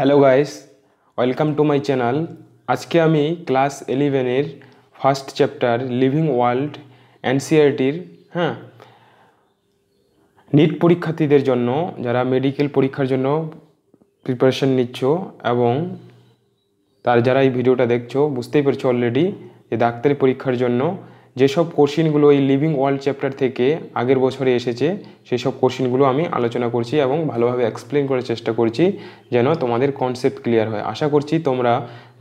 hello guys welcome to my channel আজকে আমি class ইলেভেনের ফার্স্ট চ্যাপ্টার লিভিং ওয়ার্ল্ড এনসিআরটির হ্যাঁ নিট পরীক্ষার্থীদের জন্য যারা মেডিকেল পরীক্ষার জন্য প্রিপারেশন নিচ্ছ এবং তার যারা এই ভিডিওটা দেখছো বুঝতেই পেরেছো অলরেডি যে ডাক্তারি পরীক্ষার জন্য যেসব কোশ্চিনগুলো এই লিভিং ওয়ার্ল্ড চ্যাপ্টার থেকে আগের বছরে এসেছে সেই সব কোশ্চিনগুলো আমি আলোচনা করছি এবং ভালোভাবে এক্সপ্লেন করার চেষ্টা করছি যেন তোমাদের কনসেপ্ট ক্লিয়ার হয় আশা করছি তোমরা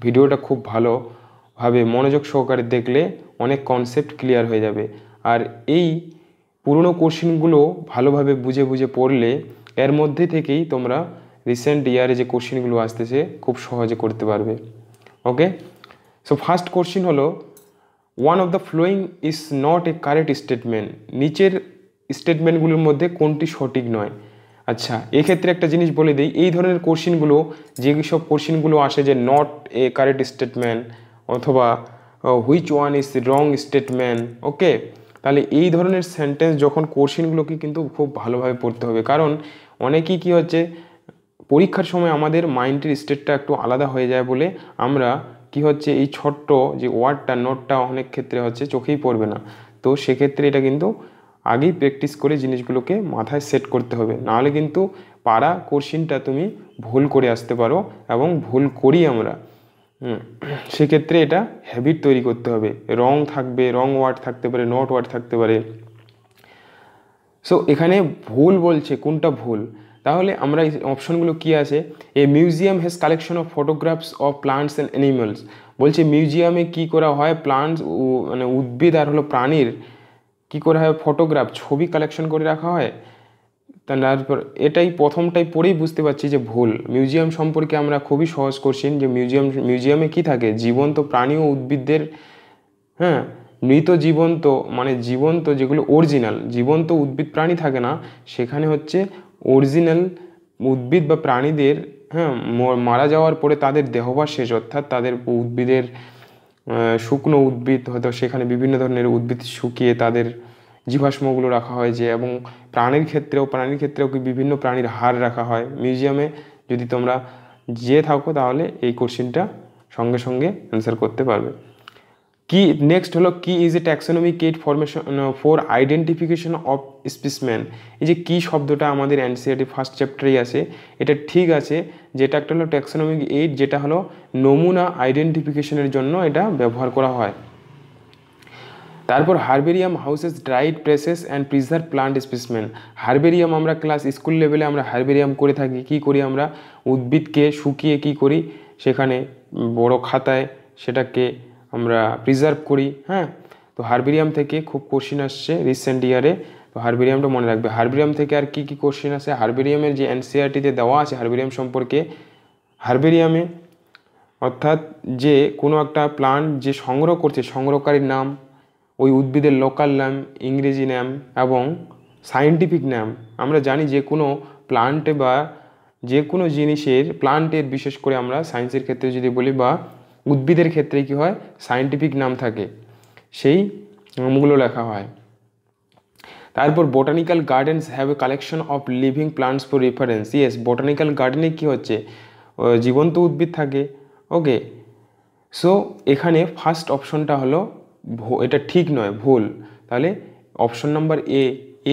ভিডিওটা খুব ভালোভাবে মনোযোগ সহকারে দেখলে অনেক কনসেপ্ট ক্লিয়ার হয়ে যাবে আর এই পুরনো কোশ্চিনগুলো ভালোভাবে বুঝে বুঝে পড়লে এর মধ্যে থেকেই তোমরা রিসেন্ট ইয়ারে যে কোশ্চিনগুলো আসতেছে খুব সহজে করতে পারবে ওকে সো ফার্স্ট কোশ্চিন হলো one of the following is not a correct statement নিচের স্টেটমেন্টগুলোর মধ্যে কোনটি সঠিক নয় আচ্ছা এক্ষেত্রে একটা জিনিস বলে দিই এই ধরনের কোশ্চিনগুলো যে সব কোশ্চিনগুলো আসে যে নট এ কারেক্ট স্টেটমেন্ট অথবা which one is wrong statement okay তাহলে এই ধরনের সেন্টেন্স যখন কোশ্চিনগুলোকে কিন্তু খুব ভালোভাবে পড়তে হবে কারণ অনেকেই কী হচ্ছে পরীক্ষার সময় আমাদের মাইন্ডের স্টেটটা একটু আলাদা হয়ে যায় বলে আমরা কি হচ্ছে এই ছোট্ট যে ওয়ার্ডটা নোটটা অনেক ক্ষেত্রে হচ্ছে চোখেই পড়বে না তো সেক্ষেত্রে এটা কিন্তু আগেই প্র্যাকটিস করে জিনিসগুলোকে মাথায় সেট করতে হবে নাহলে কিন্তু পাড়া কোশ্চিনটা তুমি ভুল করে আসতে পারো এবং ভুল করি আমরা সেক্ষেত্রে এটা হ্যাবিট তৈরি করতে হবে রং থাকবে রং ওয়ার্ড থাকতে পারে নট ওয়ার্ড থাকতে পারে সো এখানে ভুল বলছে কোনটা ভুল তাহলে আমরা এই অপশনগুলো কী আছে a museum has collection of photographs of plants and animals বলছে মিউজিয়ামে কি করা হয় প্লান্টস মানে উদ্ভিদ আর হলো প্রাণীর কি করা হয় ফটোগ্রাফ ছবি কালেকশন করে রাখা হয় তারপর এটাই প্রথমটাই পড়েই বুঝতে পারছি যে ভুল মিউজিয়াম সম্পর্কে আমরা খুবই সহজ করছি যে মিউজিয়াম মিউজিয়ামে কি থাকে জীবন্ত প্রাণী ও উদ্ভিদদের হ্যাঁ মৃত জীবন্ত মানে জীবন্ত যেগুলো অরিজিনাল জীবন্ত উদ্ভিদ প্রাণী থাকে না সেখানে হচ্ছে অরিজিনাল উদ্ভিদ বা প্রাণীদের হ্যাঁ মারা যাওয়ার পরে তাদের দেহবাস শেষ অর্থাৎ তাদের উদ্ভিদের শুকনো উদ্ভিদ হয়তো সেখানে বিভিন্ন ধরনের উদ্ভিদ শুকিয়ে তাদের জীবাশ্মগুলো রাখা হয় যে এবং প্রাণীর ক্ষেত্রেও প্রাণীর ক্ষেত্রেও কি বিভিন্ন প্রাণীর হার রাখা হয় মিউজিয়ামে যদি তোমরা যেয়ে থাকো তাহলে এই কোশ্চেনটা সঙ্গে সঙ্গে অ্যান্সার করতে পারবে কি নেক্সট হলো কি ইজ এ ট্যাক্সোনমি কেট formation for identification of specimen এই যে কি শব্দটা আমাদের অ্যান্সিআরটি ফার্স্ট চ্যাপ্টারেই আছে এটা ঠিক আছে যেটা একটা হলো ট্যাক্সোনমিক এইড যেটা হলো নমুনা আইডেন্টিফিকেশনের জন্য এটা ব্যবহার করা হয় তারপর herbarium houses dried presses and preserve plant specimen herbarium আমরা ক্লাস স্কুল লেভেলে আমরা হারবেরিয়াম করে থাকি কি করি আমরা উদ্ভিদকে শুকিয়ে কি করি সেখানে বড় খাতায় সেটাকে আমরা প্রিজার্ভ করি হ্যাঁ তো হারবেরিয়াম থেকে খুব কোশ্চিন আসছে রিসেন্ট ইয়ারে তো হারবিরিয়ামটা মনে রাখবে হারবিরিয়াম থেকে আর কি কি কোশ্চিন আছে হারবেরিয়ামের যে এনসিআরটিতে দেওয়া আছে হারবেরিয়াম সম্পর্কে হারবেরিয়ামে অর্থাৎ যে কোনো একটা প্লান্ট যে সংগ্রহ করছে সংগ্রহকারীর নাম ওই উদ্ভিদের লোকাল নাম ইংরেজি নাম এবং সায়েন্টিফিক নাম আমরা জানি যে কোনো প্লান্টে বা যে কোনো জিনিসের প্লান্টের বিশেষ করে আমরা সায়েন্সের ক্ষেত্রে যদি বলি বা উদ্ভিদের ক্ষেত্রে কি হয় সায়েন্টিফিক নাম থাকে সেই নামগুলো লেখা হয় তারপর botanical gardens have a collection of living plants for reference yes botanical গার্ডেনে কি হচ্ছে জীবন্ত উদ্ভিদ থাকে ওকে সো এখানে ফার্স্ট অপশনটা হলো এটা ঠিক নয় ভুল তাহলে অপশন নাম্বার এ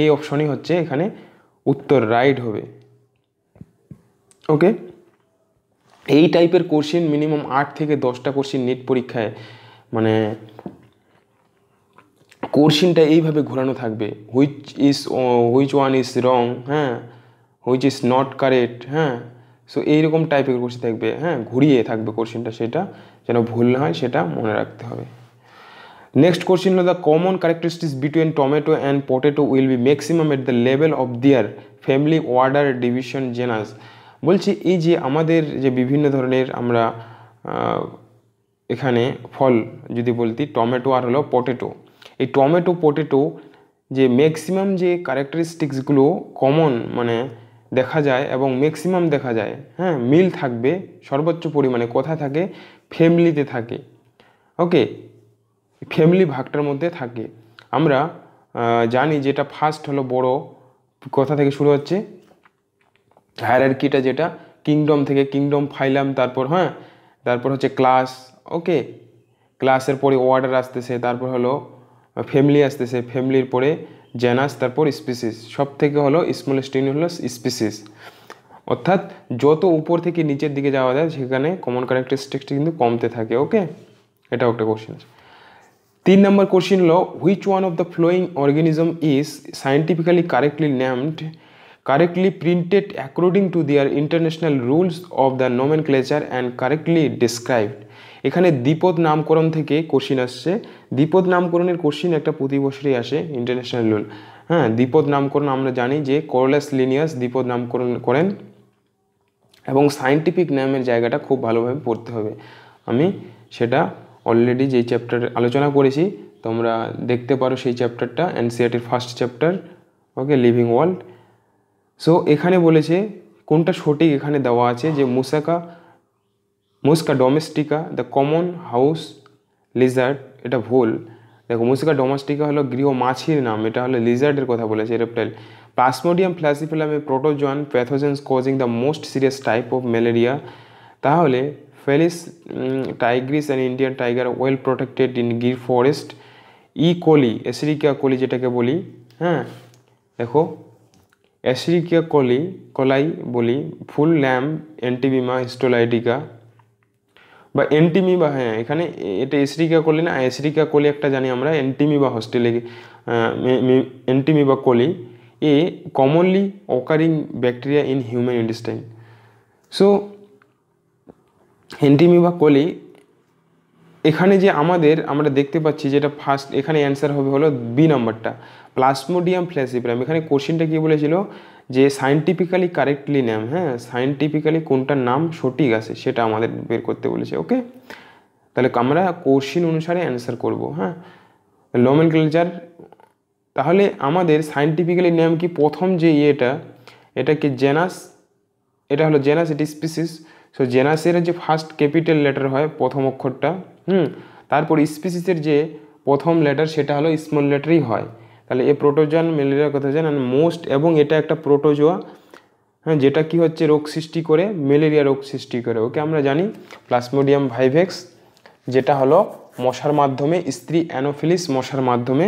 এ অপশনই হচ্ছে এখানে উত্তর রাইট হবে ওকে এই টাইপের কোশ্চিন মিনিমাম আট থেকে দশটা কোশ্চিন নেট পরীক্ষায় মানে কোশ্চিনটা এইভাবে ঘোরানো থাকবে which is which one is wrong হ্যাঁ হুইচ ইজ নট কারেক্ট হ্যাঁ সো এইরকম টাইপের কোশ্চিন থাকবে হ্যাঁ ঘুরিয়ে থাকবে কোশ্চিনটা সেটা যেন ভুল না হয় সেটা মনে রাখতে হবে নেক্সট কোশ্চিন হলো the common characteristics between tomato and potato will be maximum at the level of their family order division genus বলছি এই যে আমাদের যে বিভিন্ন ধরনের আমরা এখানে ফল যদি বলতি টমেটো আর হলো পটেটো এই টমেটো পটেটো যে ম্যাক্সিমাম যে ক্যারেক্টারিস্টিক্সগুলো কমন মানে দেখা যায় এবং ম্যাক্সিমাম দেখা যায় হ্যাঁ মিল থাকবে সর্বোচ্চ পরিমাণে কোথায় থাকে ফ্যামিলিতে থাকে ওকে ফ্যামিলি ভাগটার মধ্যে থাকে আমরা জানি যেটা ফার্স্ট হলো বড় কথা থেকে শুরু হচ্ছে হায়ারার্কিটা যেটা কিংডম থেকে কিংডম ফাইলাম তারপর হ্যাঁ তারপর হচ্ছে ক্লাস ওকে ক্লাসের পরে ওয়ার্ডার আসতেছে তারপর হলো ফ্যামিলি আসতেছে ফ্যামিলির পরে জেনাস তারপর স্পিসিস সব থেকে হলো স্মলেস্ট ইউনিট হলো স্পিসিস অর্থাৎ যত উপর থেকে নিচের দিকে যাওয়া যায় সেখানে কমন ক্যারেক্টারিস্টিক্সটি কিন্তু কমতে থাকে ওকে এটাও একটা কোশ্চেন আছে তিন নম্বর কোশ্চেন হলো which one of the following organism is scientifically correctly named correctly printed according to their international rules of the nomenclature and correctly described এখানে দ্বিপদ নামকরণ থেকে কোশ্চিন আসছে দ্বিপদ নামকরণের কোশ্চিন একটা প্রতি বছরই আসে ইন্টারন্যাশনাল রুল হ্যাঁ দ্বিপদ নামকরণ আমরা জানি যে করলাস লিনিয়াস দ্বিপদ নামকরণ করেন এবং সায়েন্টিফিক নামের জায়গাটা খুব ভালোভাবে পড়তে হবে আমি সেটা অলরেডি যেই চ্যাপ্টার আলোচনা করেছি তোমরা দেখতে পারো সেই চ্যাপ্টারটা এনসিআরটির first chapter okay living world so এখানে বলেছে কোনটা সঠিক এখানে দেওয়া আছে যে musca musca domestica the common house lizard এটা ভুল দেখো মুসিকা ডোমাস্টিকা হলো গৃহ মাছির নাম এটা হলো লিজার্ডের কথা বলেছে রেপটাইল প্লাসমোডিয়াম ফ্ল্যাসিফিলামে protozoan pathogens causing the most serious type of malaria তাহলে felis tigris and Indian tiger well protected in Gir forest E coli Escherichia coli যেটাকে বলি হ্যাঁ দেখো অ্যাসিরিকা কলি কলাই বলি ফুল ল্যাম অ্যান্টিবিমা হিস্টোলাইটিকা বা অ্যান্টিমিবা হ্যাঁ এখানে এটা এসরিকা কলি না এসরিকা কলি একটা জানি আমরা অ্যান্টিমিবা হস্টেলে বা coli a commonly occurring bacteria in human intestine so বা কলি এখানে যে আমাদের আমরা দেখতে পাচ্ছি যেটা ফার্স্ট এখানে অ্যান্সার হবে হলো বি নম্বরটা প্লাসমোডিয়াম ফ্ল্যাসিপ্রাম এখানে কোশ্চেনটা কী বলেছিল যে সায়েন্টিফিক্যালি কারেক্টলি নাম হ্যাঁ সায়েন্টিফিক্যালি কোনটার নাম সঠিক আছে সেটা আমাদের বের করতে বলেছে ওকে তাহলে আমরা কোশ্চিন অনুসারে অ্যান্সার করব হ্যাঁ লমেন কালচার তাহলে আমাদের সায়েন্টিফিক্যালি নেম কি প্রথম যে ইয়েটা এটাকে জেনাস এটা হলো জেনাস এটি স্পিসিস সো জেনাসের যে ফার্স্ট ক্যাপিটাল লেটার হয় প্রথম অক্ষরটা হুম তারপর স্পিসিসের যে প্রথম লেটার সেটা হলো স্মল লেটারই হয় তাহলে এ প্রোটোজোয়ান ম্যালেরিয়ার কথা জান মোস্ট এবং এটা একটা প্রোটোজোয়া হ্যাঁ যেটা কি হচ্ছে রোগ সৃষ্টি করে ম্যালেরিয়া রোগ সৃষ্টি করে ওকে আমরা জানি প্লাসমোডিয়াম ভাইভেক্স যেটা হলো মশার মাধ্যমে স্ত্রী অ্যানোফিলিস মশার মাধ্যমে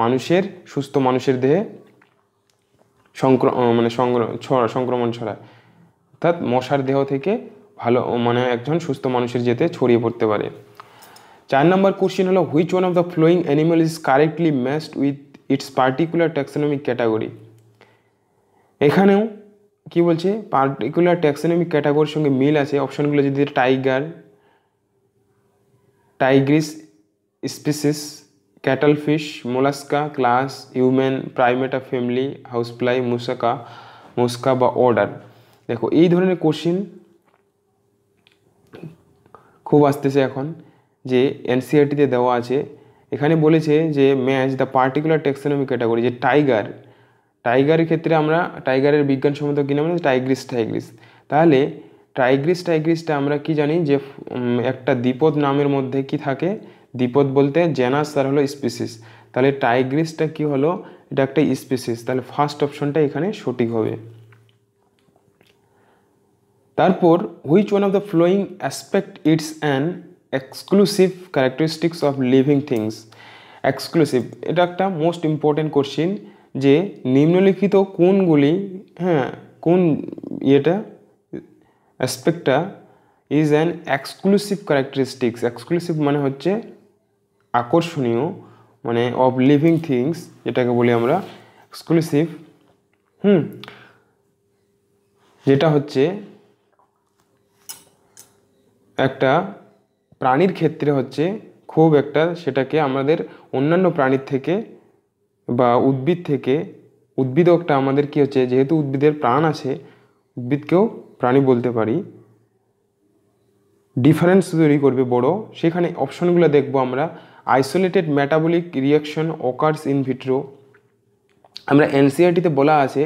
মানুষের সুস্থ মানুষের দেহে সংক্র মানে সংক্রমণ ছড়ায় অর্থাৎ মশার দেহ থেকে ভালো মানে একজন সুস্থ মানুষের যেতে ছড়িয়ে পড়তে পারে চার নম্বর কোশ্চেন হলো which one of the following animal is correctly matched with its particular taxonomic category এখানেও কি বলছে পার্টিকুলার ট্যাক্সোনমিক ক্যাটাগরির সঙ্গে মিল আছে অপশনগুলো যদি tiger tigris species cattle fish mollusca class human primata family housefly musca musca বা অর্ডার দেখো এই ধরনের কোশ্চিন খুব আসতেছে এখন যে এনসিআরটিতে e দেওয়া আছে এখানে বলেছে যে match the particular taxonomy category যে টাইগার টাইগারের ক্ষেত্রে আমরা টাইগারের বিজ্ঞানসম্মত কী নাম টাইগ্রিস টাইগ্রিস তাহলে টাইগ্রিস টাইগ্রিসটা আমরা কি জানি যে একটা দ্বিপদ নামের মধ্যে কি থাকে দ্বিপদ বলতে জেনাস আর হলো স্পিসিস তাহলে টাইগ্রিসটা কি হলো এটা একটা স্পিসিস তাহলে ফার্স্ট অপশনটা এখানে সঠিক হবে তারপর which one of the following aspect its an exclusive characteristics of living things exclusive এটা একটা মোস্ট ইম্পর্টেন্ট কোশ্চিন যে নিম্নলিখিত কোনগুলি হ্যাঁ কোন ইয়েটা অ্যাসপেক্টটা is an exclusive characteristics exclusive মানে হচ্ছে আকর্ষণীয় মানে অফ লিভিং থিংস যেটাকে বলি আমরা এক্সক্লুসিভ হুম যেটা হচ্ছে একটা প্রাণীর ক্ষেত্রে হচ্ছে খুব একটা সেটাকে আমাদের অন্যান্য প্রাণীর থেকে বা উদ্ভিদ থেকে উদ্ভিদও একটা আমাদের কী হচ্ছে যেহেতু উদ্ভিদের প্রাণ আছে উদ্ভিদকেও প্রাণী বলতে পারি ডিফারেন্স তৈরি করবে বড় সেখানে অপশনগুলো দেখব আমরা isolated metabolic reaction occurs in vitro আমরা এনসিআরটিতে e বলা আছে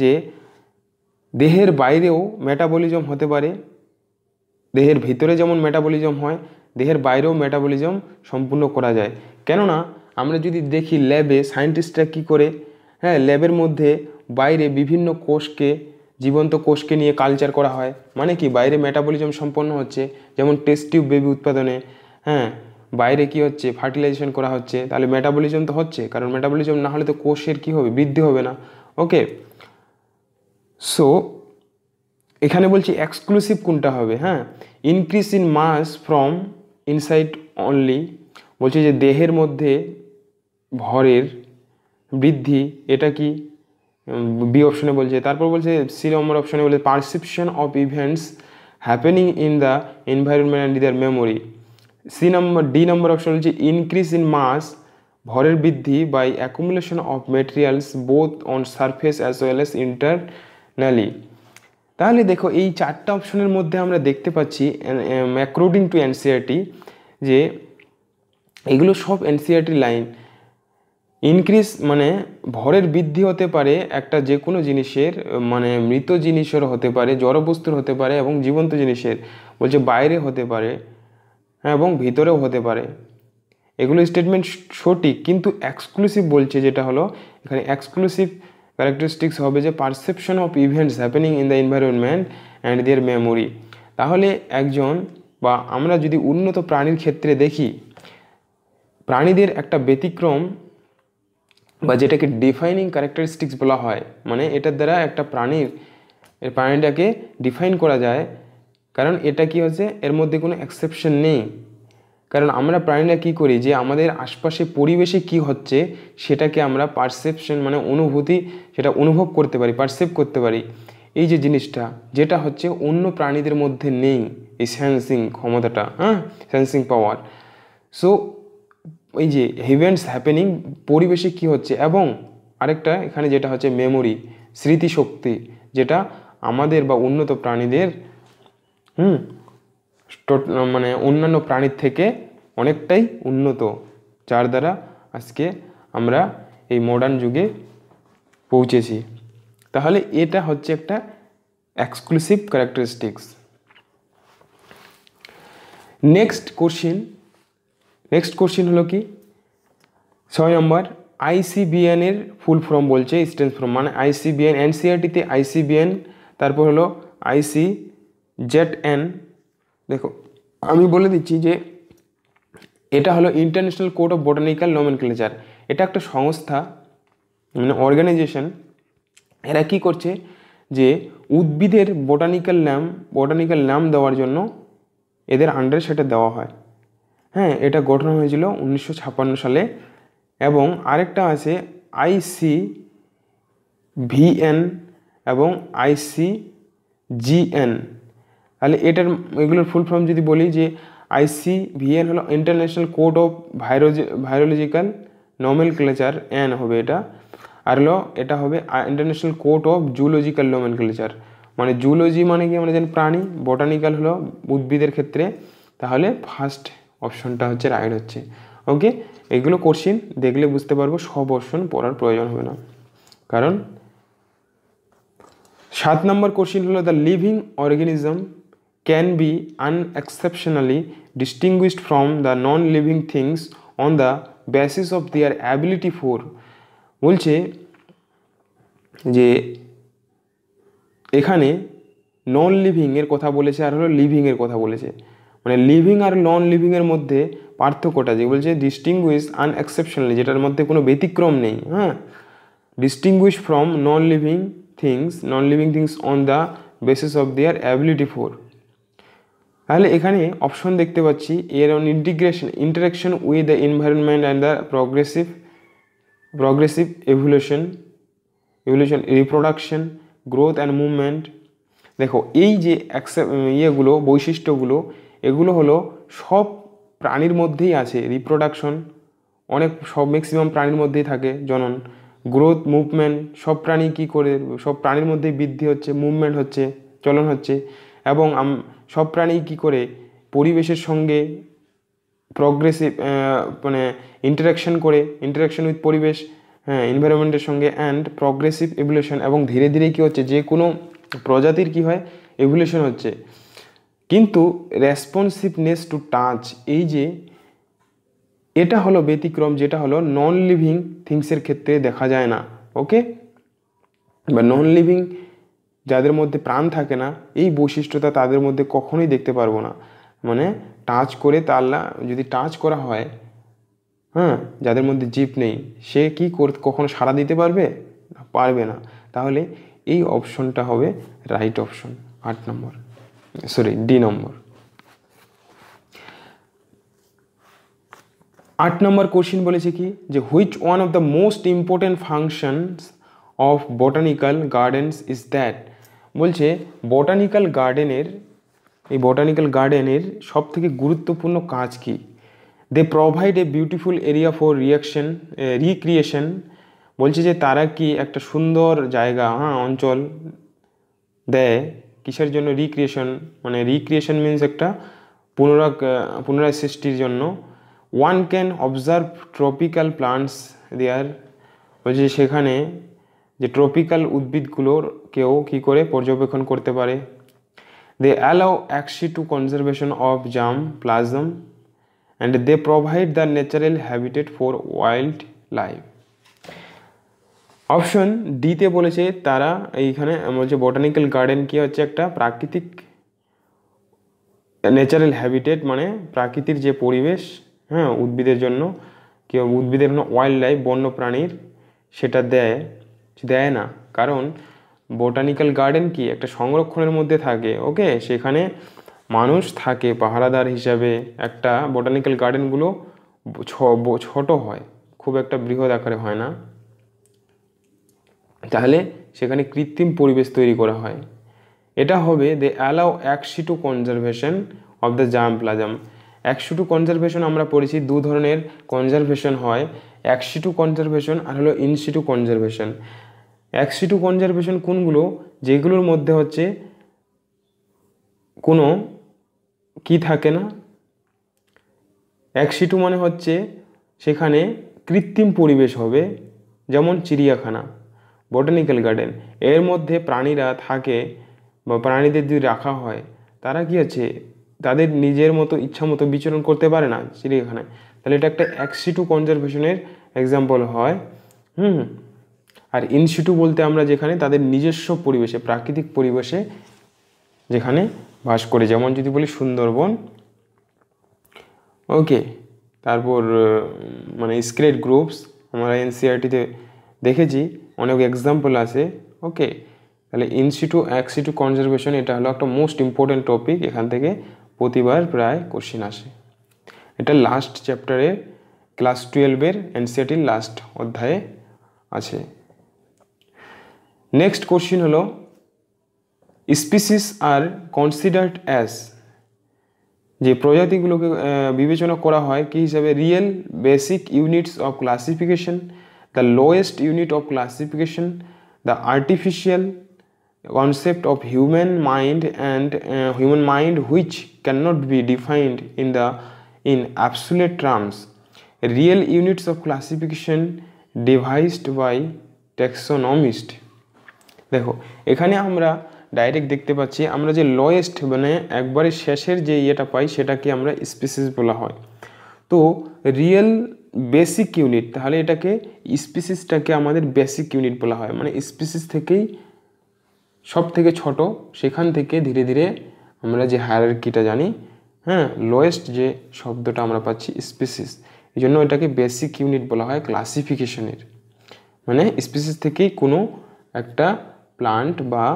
যে দেহের বাইরেও ম্যাটাবলিজম হতে পারে দেহের ভিতরে যেমন মেটাবলিজম হয় দেহের বাইরেও মেটাবলিজম সম্পূর্ণ করা যায় কেননা আমরা যদি দেখি ল্যাবে সায়েন্টিস্টরা কি করে হ্যাঁ ল্যাবের মধ্যে বাইরে বিভিন্ন কোষকে জীবন্ত কোষকে নিয়ে কালচার করা হয় মানে কি বাইরে মেটাবলিজম সম্পন্ন হচ্ছে যেমন টেস্টিউব বেবি উৎপাদনে হ্যাঁ বাইরে কি হচ্ছে ফার্টিলাইজেশন করা হচ্ছে তাহলে মেটাবলিজম তো হচ্ছে কারণ মেটাবলিজম না হলে তো কোষের কি হবে বৃদ্ধি হবে না ওকে সো এখানে বলছি এক্সক্লুসিভ কোনটা হবে হ্যাঁ increase in mass from inside only বলছে যে দেহের মধ্যে ভরের বৃদ্ধি এটা কি বি অপশনে বলছে তারপর বলছে সি নম্বর অপশনে বলছে perception of events happening in the environment and their memory C নম্বর ডি নম্বর অপশন বলছে ইনক্রিজ ইন মাস ভরের বৃদ্ধি by accumulation of materials both on surface as well as internally তাহলে দেখো এই চারটা অপশনের মধ্যে আমরা দেখতে পাচ্ছি অ্যাকর্ডিং টু এনসিআরটি যে এগুলো সব এনসিআরটি লাইন ইনক্রিজ মানে ভরের বৃদ্ধি হতে পারে একটা যে কোনো জিনিসের মানে মৃত জিনিসের হতে পারে জড়বস্তুর হতে পারে এবং জীবন্ত জিনিসের বলছে বাইরে হতে পারে এবং ভিতরেও হতে পারে এগুলো স্টেটমেন্ট সঠিক কিন্তু এক্সক্লুসিভ বলছে যেটা হলো এখানে এক্সক্লুসিভ ক্যারেক্টারিস্টিক্স হবে যে perception of events happening in the environment and their memory তাহলে একজন বা আমরা যদি উন্নত প্রাণীর ক্ষেত্রে দেখি প্রাণীদের একটা ব্যতিক্রম বা যেটাকে ডিফাইনিং ক্যারেক্টারিস্টিক্স বলা হয় মানে এটার দ্বারা একটা প্রাণীর প্রাণীটাকে ডিফাইন করা যায় কারণ এটা কি হচ্ছে এর মধ্যে কোনো এক্সেপশন নেই কারণ আমরা প্রাণীরা কি করি যে আমাদের আশপাশে পরিবেশে কি হচ্ছে সেটাকে আমরা পারসেপশন মানে অনুভূতি সেটা অনুভব করতে পারি পারসেপ করতে পারি এই যে জিনিসটা যেটা হচ্ছে অন্য প্রাণীদের মধ্যে নেই এই সেন্সিং ক্ষমতাটা হ্যাঁ সেন্সিং পাওয়ার সো এই যে ইভেন্টস হ্যাপেনিং পরিবেশে কি হচ্ছে এবং আরেকটা এখানে যেটা হচ্ছে মেমোরি স্মৃতিশক্তি যেটা আমাদের বা উন্নত প্রাণীদের হুম মানে অন্যান্য প্রাণীর থেকে অনেকটাই উন্নত যার দ্বারা আজকে আমরা এই মডার্ন যুগে পৌঁছেছি তাহলে এটা হচ্ছে একটা exclusive characteristics next question next question হলো কি ছয় নম্বর আইসিবিএনের ফুল ফর্ম বলছে স্টেন্স ফর্ম মানে আইসিবিএন এনসিআরটিতে আইসিবিএন তারপর হলো আইসি জেড এন দেখো আমি বলে দিচ্ছি যে এটা হলো international court of botanical nomenclature এটা একটা সংস্থা মানে অর্গানাইজেশন এরা কি করছে যে উদ্ভিদের বোটানিক্যাল নাম বোটানিক্যাল নাম দেওয়ার জন্য এদের আন্ডারে সেটা দেওয়া হয় হ্যাঁ এটা গঠন হয়েছিল উনিশশো সালে এবং আরেকটা আছে আইসি ভিএন এবং আইসি জিএন তাহলে এটার এগুলোর ফুল ফর্ম যদি বলি যে আইসিভিএন হলো ইন্টারন্যাশনাল কোড অফ ভাইরোজি ভাইরোলজিক্যাল নমেল ক্লেচার এন হবে এটা আর হলো এটা হবে international code of zoological nomenclature মানে জুলজি মানে কি আমরা জানি প্রাণী বটানিক্যাল হলো উদ্ভিদের ক্ষেত্রে তাহলে ফার্স্ট অপশনটা হচ্ছে রাইট হচ্ছে ওকে এগুলো কোশ্চিন দেখলে বুঝতে পারবো সব অপশন পড়ার প্রয়োজন হবে না কারণ সাত নম্বর কোশ্চিন হলো the living organism can be unexceptionally distinguished from the non-living things on the basis of their ability for বলছে যে এখানে নন লিভিংয়ের কথা বলেছে আর হলো লিভিংয়ের কথা বলেছে মানে লিভিং আর নন লিভিংয়ের মধ্যে পার্থক্যটা যে বলছে ডিস্টিংগুইশ আনএক্সেপশনালি যেটার মধ্যে কোনো ব্যতিক্রম নেই হ্যাঁ distinguish from non living things non living things on the basis of their ability for তাহলে এখানে অপশন দেখতে পাচ্ছি এর on integration interaction with the environment and the progressive progressive evolution evolution reproduction growth and movement দেখো এই যে ইয়েগুলো বৈশিষ্ট্যগুলো এগুলো হলো সব প্রাণীর মধ্যেই আছে রিপ্রোডাকশন অনেক সব ম্যাক্সিমাম প্রাণীর মধ্যেই থাকে জনন গ্রোথ মুভমেন্ট সব প্রাণী কি করে সব প্রাণীর মধ্যেই বৃদ্ধি হচ্ছে মুভমেন্ট হচ্ছে চলন হচ্ছে এবং সব প্রাণী কী করে পরিবেশের সঙ্গে প্রগ্রেসিভ মানে ইন্টারাকশন করে ইন্টারাকশন উইথ পরিবেশ হ্যাঁ এনভায়রনমেন্টের সঙ্গে অ্যান্ড প্রগ্রেসিভ এভুলেশন এবং ধীরে ধীরে কী হচ্ছে যে কোনো প্রজাতির কী হয় এভুলেশন হচ্ছে কিন্তু রেসপন্সিভনেস টু টাচ এই যে এটা হলো ব্যতিক্রম যেটা হলো নন লিভিং থিংসের ক্ষেত্রে দেখা যায় না ওকে বা নন লিভিং যাদের মধ্যে প্রাণ থাকে না এই বৈশিষ্ট্যটা তাদের মধ্যে কখনোই দেখতে পারবো না মানে টাচ করে তাল্লা যদি টাচ করা হয় হ্যাঁ যাদের মধ্যে জীব নেই সে কি কখনো সাড়া দিতে পারবে পারবে না তাহলে এই অপশনটা হবে রাইট অপশন আট নম্বর সরি ডি নম্বর আট নম্বর কোশ্চিন বলেছে কি যে which one of the most important functions of botanical gardens is that বলছে বটানিক্যাল গার্ডেনের এই বটানিক্যাল গার্ডেনের সব থেকে গুরুত্বপূর্ণ কাজ কি they provide a beautiful area for reaction recreation বলছে যে তারা কি একটা সুন্দর জায়গা হ্যাঁ অঞ্চল দেয় কিসের জন্য রিক্রিয়েশন মানে রিক্রিয়েশন মিনস একটা পুনরা পুনরায় সৃষ্টির জন্য one can observe tropical plants there বলছে সেখানে যে ট্রপিক্যাল উদ্ভিদগুলোর কেউ কী করে পর্যবেক্ষণ করতে পারে they allow ex situ conservation of germplasm and they provide the natural habitat for wildlife option ডিতে বলেছে তারা এইখানে বলছে বটানিক্যাল গার্ডেন কি হচ্ছে একটা প্রাকৃতিক ন্যাচারাল হ্যাবিটেট মানে প্রাকৃতির যে পরিবেশ হ্যাঁ উদ্ভিদের জন্য কেউ উদ্ভিদের জন্য ওয়াইল্ড লাইফ বন্য প্রাণীর সেটা দেয় দেয় না কারণ বোটানিক্যাল গার্ডেন কি একটা সংরক্ষণের মধ্যে থাকে ওকে সেখানে মানুষ থাকে পাহারাদার হিসাবে একটা বোটানিক্যাল গার্ডেনগুলো ছোট হয় খুব একটা বৃহৎ আকারে হয় না তাহলে সেখানে কৃত্রিম পরিবেশ তৈরি করা হয় এটা হবে they allow ex situ conservation of the germplasm ex situ conservation আমরা পড়েছি দু ধরনের কনজারভেশন হয় অ্যাক্সি টু কনজারভেশন আর হলো ইনসিটু কনজারভেশন টু কনজারভেশন কোনগুলো যেগুলোর মধ্যে হচ্ছে কোনো কি থাকে না টু মানে হচ্ছে সেখানে কৃত্রিম পরিবেশ হবে যেমন চিড়িয়াখানা বটানিক্যাল গার্ডেন এর মধ্যে প্রাণীরা থাকে বা প্রাণীদের যদি রাখা হয় তারা কি আছে তাদের নিজের মতো ইচ্ছা মতো বিচরণ করতে পারে না চিড়িয়াখানায় তাহলে এটা একটা টু কনজারভেশনের এক্সাম্পল হয় হুম আর ইনসিটু বলতে আমরা যেখানে তাদের নিজস্ব পরিবেশে প্রাকৃতিক পরিবেশে যেখানে বাস করে যেমন যদি বলি সুন্দরবন ওকে তারপর মানে স্ক্রেট গ্রুপস আমরা এনসিআরটিতে দেখেছি অনেক এক্সাম্পল আছে ওকে তাহলে ইনস্টিটিউ অ্যাক্সিটু কনজারভেশন এটা হলো একটা মোস্ট ইম্পর্ট্যান্ট টপিক এখান থেকে প্রতিবার প্রায় কোশ্চিন আসে এটা লাস্ট চ্যাপ্টারে ক্লাস টুয়েলভের এনসিআরটির লাস্ট অধ্যায়ে আছে নেক্সট কোশ্চিন হলো স্পিসিস আর কনসিডার্ড অ্যাজ যে প্রজাতিগুলোকে বিবেচনা করা হয় কি হিসাবে real basic units of classification the lowest unit of classification the artificial concept of human mind and uh, human mind which cannot be defined in the in absolute terms real units of classification devised by taxonomists দেখো এখানে আমরা direct দেখতে পাচ্ছি আমরা যে lowest মানে একবারে শেষের যে ইয়েটা পাই সেটাকে আমরা স্পিসিস বলা হয় তো রিয়েল বেসিক ইউনিট তাহলে এটাকে স্পিসিসটাকে আমাদের বেসিক ইউনিট বলা হয় মানে স্পিসিস থেকেই সব থেকে ছোট সেখান থেকে ধীরে ধীরে আমরা যে হায়ারকিটা জানি হ্যাঁ লোয়েস্ট যে শব্দটা আমরা পাচ্ছি স্পিসিস এই জন্য এটাকে বেসিক ইউনিট বলা হয় ক্লাসিফিকেশনের মানে স্পিসিস থেকেই কোনো একটা প্লান্ট বা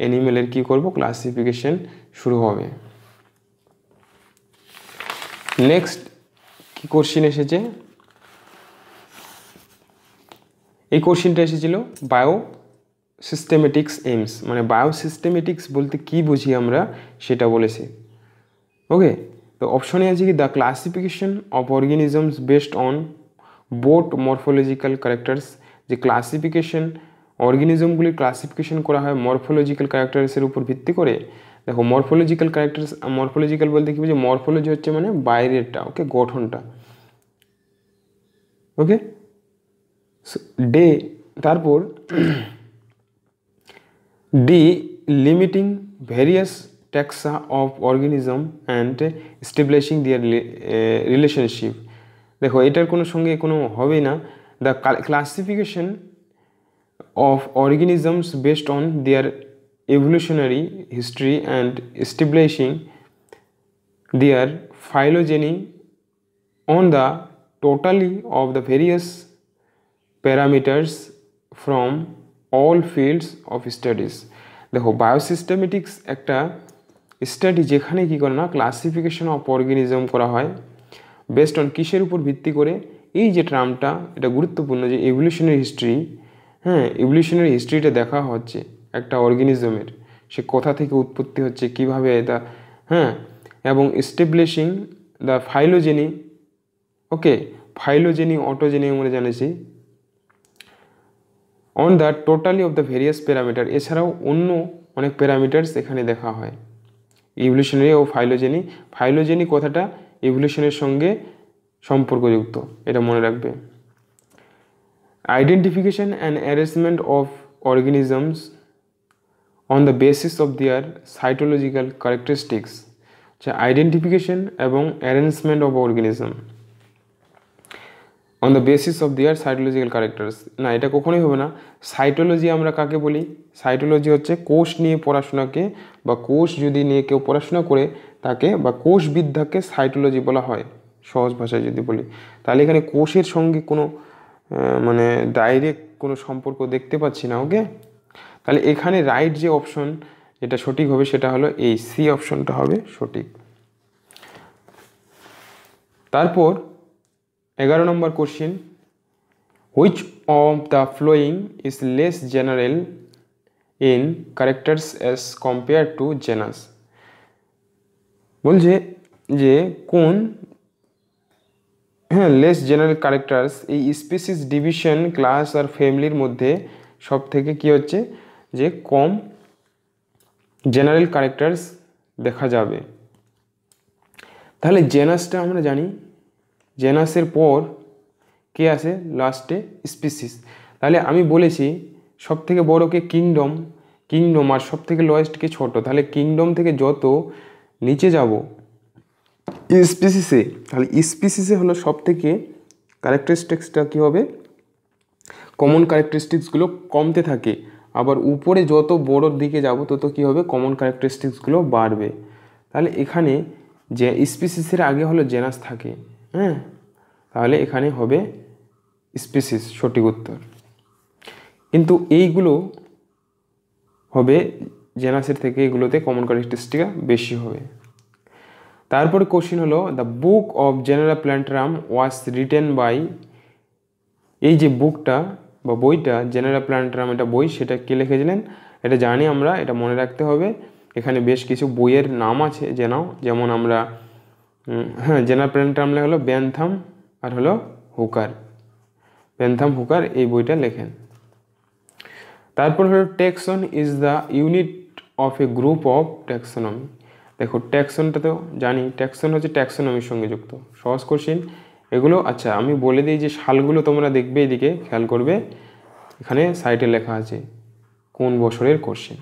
অ্যানিমেলের কি করব ক্লাসিফিকেশন শুরু হবে নেক্সট কি কোশ্চিন এসেছে এই কোশ্চিনটা এসেছিল বায়ো সিস্টেমেটিক্স এইমস মানে বায়ো সিস্টেমেটিক্স বলতে কি বুঝি আমরা সেটা বলেছি ওকে তো অপশনে আছে কি the classification of organisms based on both morphological characters যে ক্লাসিফিকেশন অর্গানিজমগুলি ক্লাসিফিকেশন করা হয় মরফোলজিক্যাল ক্যারেক্টারসের উপর ভিত্তি করে দেখো মরফোলজিক্যাল ক্যারেক্টারস মরফোলজিক্যাল বলতে কি বুঝে মরফোলজি হচ্ছে মানে বাইরেরটা ওকে গঠনটা ওকে ডে তারপর delimiting various taxa of organism and establishing their relationship দেখো এটার কোনো সঙ্গে কোনো হবে না the classification of organisms based on their evolutionary history and establishing their phylogeny on the totally of the various parameters from all fields of studies দেখো বায়োসিস্টেমেটিক্স একটা study যেখানে কী করে না ক্লাসিফিকেশন অফ অর্গানিজম করা হয় বেসড অন কিসের উপর ভিত্তি করে এই যে ট্রামটা এটা গুরুত্বপূর্ণ যে এভলিউশনের হিস্ট্রি হ্যাঁ ইভলিউশনের হিস্ট্রিটা দেখা হচ্ছে একটা অর্গানিজমের সে কোথা থেকে উৎপত্তি হচ্ছে কিভাবে এটা হ্যাঁ এবং establishing the phylogeny okay phylogeny ontogeny আমরা জানেছি on the totally of the various parameter এছাড়াও অন্য অনেক প্যারামিটার্স এখানে দেখা হয় ইভলিউশনারি ও ফাইলোজেনি ফাইলোজেনি কথাটা ইভলিউশনের সঙ্গে সম্পর্কযুক্ত এটা মনে রাখবে Identification and arrangement of organisms on the basis of their cytological characteristics যে আইডেন্টিফিকেশন এবং arrangement of organism on the basis of their cytological characters না এটা কখনোই হবে না সাইটোলজি আমরা কাকে বলি সাইটোলজি হচ্ছে কোষ নিয়ে পড়াশোনাকে বা কোষ যদি নিয়ে কেউ পড়াশোনা করে তাকে বা কোষবিদ্যাকে সাইটোলজি বলা হয় সহজ ভাষায় যদি বলি তাহলে এখানে কোষের সঙ্গে কোনো মানে ডাইরেক্ট কোনো সম্পর্ক দেখতে পাচ্ছি না ওকে তাহলে এখানে রাইট যে অপশন যেটা সঠিক হবে সেটা হলো এই সি অপশনটা হবে সঠিক তারপর এগারো নম্বর question which of the following is less general in characters as compare to genus বলছে যে কোন হ্যাঁ লেস জেনারেল ক্যারেক্টার্স এই স্পিসিস ডিভিশন ক্লাস আর ফ্যামিলির মধ্যে সব থেকে কি হচ্ছে যে কম জেনারেল ক্যারেক্টার্স দেখা যাবে তাহলে জেনাসটা আমরা জানি জেনাসের পর কে আসে লাস্টে স্পিসিস তাহলে আমি বলেছি সব থেকে বড়োকে কিংডম কিংডম আর সব থেকে লয়েস্টকে ছোট তাহলে কিংডম থেকে যত নিচে যাব স্পিসিসে তাহলে স্পিসিসে হলো সব থেকে ক্যারেক্টারিস্টিক্সটা কী হবে কমন ক্যারেক্টারিস্টিক্সগুলো কমতে থাকে আবার উপরে যত বড়োর দিকে যাব তত কী হবে কমন ক্যারেক্টারিস্টিক্সগুলো বাড়বে তাহলে এখানে যে স্পিসিসের আগে হলো জেনাস থাকে হ্যাঁ তাহলে এখানে হবে স্পিসিস সঠিক উত্তর কিন্তু এইগুলো হবে জেনাসের থেকে এগুলোতে কমন ক্যারেক্টারিস্টিকা বেশি হবে তারপরে কোশ্চিন হলো the book of genera plantarum was written by এই যে বুকটা বা বইটা জেনারেল প্ল্যান্টারাম এটা বই সেটা কে লিখেছিলেন এটা জানি আমরা এটা মনে রাখতে হবে এখানে বেশ কিছু বইয়ের নাম আছে যেন যেমন আমরা হ্যাঁ জেনারেল প্ল্যান্টারাম হলো ব্যান্থাম আর হলো হুকার ব্যান্থাম হুকার এই বইটা লেখেন তারপর হলো taxon is the unit of a group of taxonomy দেখো ট্যাক্সনটা তো জানি ট্যাক্সন হচ্ছে ট্যাক্সনমির সঙ্গে যুক্ত সহজ কোশ্চিন এগুলো আচ্ছা আমি বলে দিই যে সালগুলো তোমরা দেখবে এদিকে খেয়াল করবে এখানে সাইটে লেখা আছে কোন বছরের কোশ্চেন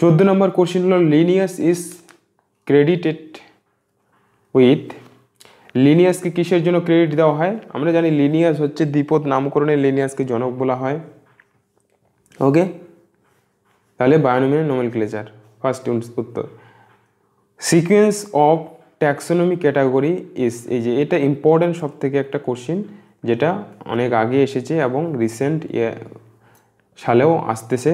চোদ্দ নম্বর কোশ্চিন হলো লিনিয়াস ইজ ক্রেডিটেড উইথ লিনিয়াসকে কিসের জন্য ক্রেডিট দেওয়া হয় আমরা জানি লিনিয়াস হচ্ছে দ্বিপদ নামকরণে লিনিয়াসকে জনক বলা হয় ওকে তাহলে বায়োনমিনের নোমেল ক্লেজার ফার্স্ট উত্তর sequence of taxonomy category is এই যে এটা ইম্পর্ট্যান্ট সব থেকে একটা কোশ্চিন যেটা অনেক আগে এসেছে এবং রিসেন্ট সালেও আসতেছে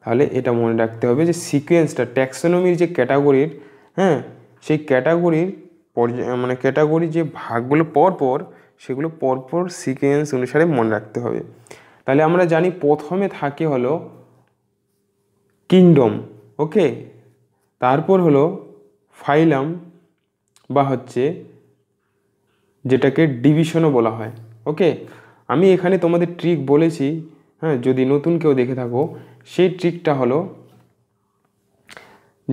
তাহলে এটা মনে রাখতে হবে যে সিকোয়েন্সটা ট্যাক্সোনমির যে ক্যাটাগরির হ্যাঁ সেই ক্যাটাগরির মানে ক্যাটাগরি যে ভাগগুলো পরপর সেগুলো পরপর সিকোয়েন্স অনুসারে মনে রাখতে হবে তাহলে আমরা জানি প্রথমে থাকে হলো কিংডম ওকে তারপর হলো ফাইলাম বা হচ্ছে যেটাকে ডিভিশনও বলা হয় ওকে আমি এখানে তোমাদের ট্রিক বলেছি হ্যাঁ যদি নতুন কেউ দেখে থাকো সেই ট্রিকটা হলো